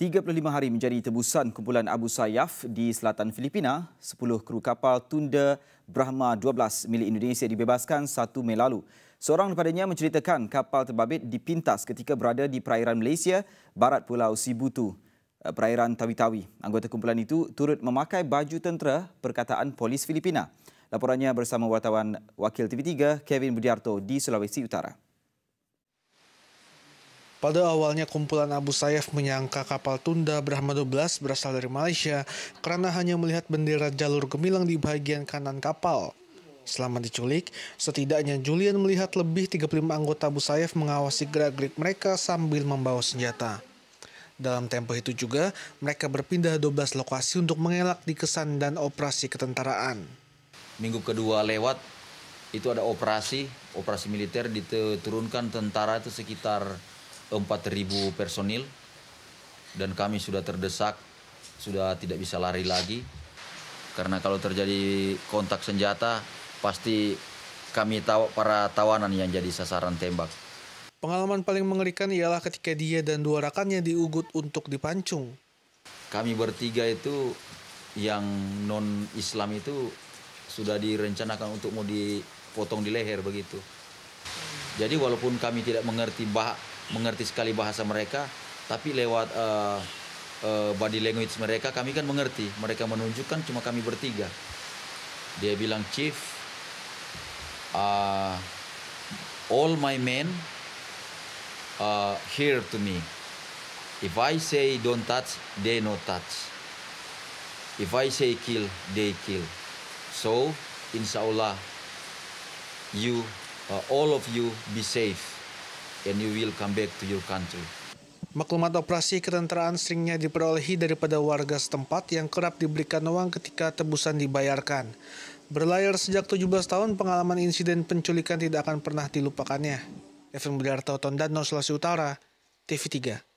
35 hari menjadi tebusan kumpulan Abu Sayyaf di selatan Filipina, 10 kru kapal Tunda Brahma 12 milik Indonesia dibebaskan 1 Mei lalu. Seorang daripadanya menceritakan kapal terbabit dipintas ketika berada di perairan Malaysia, barat pulau Sibutu, eh, perairan Tawi-Tawi. Anggota kumpulan itu turut memakai baju tentera perkataan polis Filipina. Laporannya bersama wartawan Wakil TV3 Kevin Budiarto di Sulawesi Utara. Pada awalnya kumpulan Abu Sayyaf menyangka kapal tunda Brahma 12 berasal dari Malaysia karena hanya melihat bendera jalur gemilang di bagian kanan kapal. Selama diculik, setidaknya Julian melihat lebih 35 anggota Abu Sayyaf mengawasi gerak-gerik mereka sambil membawa senjata. Dalam tempo itu juga, mereka berpindah 12 lokasi untuk mengelak dikesan dan operasi ketentaraan. Minggu kedua lewat, itu ada operasi, operasi militer diturunkan tentara itu sekitar 4.000 personil dan kami sudah terdesak, sudah tidak bisa lari lagi. Karena kalau terjadi kontak senjata, pasti kami tahu para tawanan yang jadi sasaran tembak. Pengalaman paling mengerikan ialah ketika dia dan dua rakannya diugut untuk dipancung. Kami bertiga itu yang non Islam itu sudah direncanakan untuk mau dipotong di leher begitu. Jadi walaupun kami tidak mengerti bah mengerti sekali bahasa mereka, tapi lewat uh, uh, body language mereka kami kan mengerti. Mereka menunjukkan cuma kami bertiga. Dia bilang chief, uh, all my men uh, here to me. If I say don't touch, they no touch. If I say kill, they kill. So, insya Allah, you, uh, all of you, be safe and you will come back to your country. Maklumat operasi ketenteraan seringnya diperolehi daripada warga setempat yang kerap diberikan uang ketika tebusan dibayarkan. Berlayar sejak 17 tahun, pengalaman insiden penculikan tidak akan pernah dilupakannya. Evan Budiarto Tondano, Sulawesi Utara, TV3.